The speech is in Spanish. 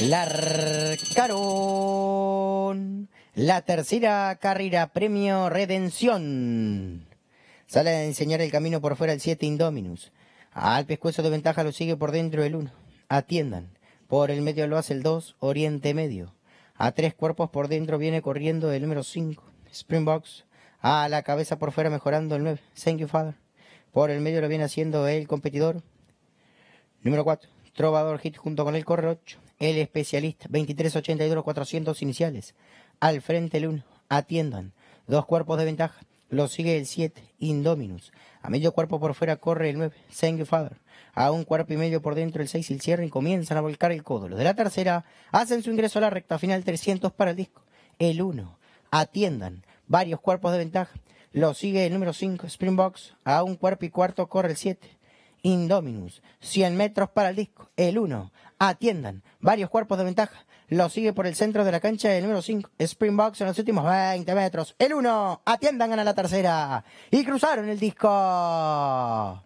La la tercera carrera, premio Redención. Sale a enseñar el camino por fuera el 7 Indominus. Al pescuezo de ventaja lo sigue por dentro el 1. Atiendan. Por el medio lo hace el 2, Oriente Medio. A tres cuerpos por dentro viene corriendo el número 5, Springbox. A la cabeza por fuera mejorando el 9, Thank You Father. Por el medio lo viene haciendo el competidor. Número 4, Trovador Hit junto con el corrocho. El especialista, 2382 400 iniciales. Al frente el 1, atiendan. Dos cuerpos de ventaja. Lo sigue el 7, Indominus. A medio cuerpo por fuera corre el 9, Sengue Father. A un cuerpo y medio por dentro el 6 y el cierre y comienzan a volcar el codo. Los de la tercera hacen su ingreso a la recta final 300 para el disco. El 1, atiendan. Varios cuerpos de ventaja. Lo sigue el número 5, Springbox. A un cuerpo y cuarto corre el 7. Indominus, 100 metros para el disco, el 1. Atiendan, varios cuerpos de ventaja. Lo sigue por el centro de la cancha el número 5. Springbox en los últimos 20 metros. El 1. Atiendan, a la tercera. Y cruzaron el disco.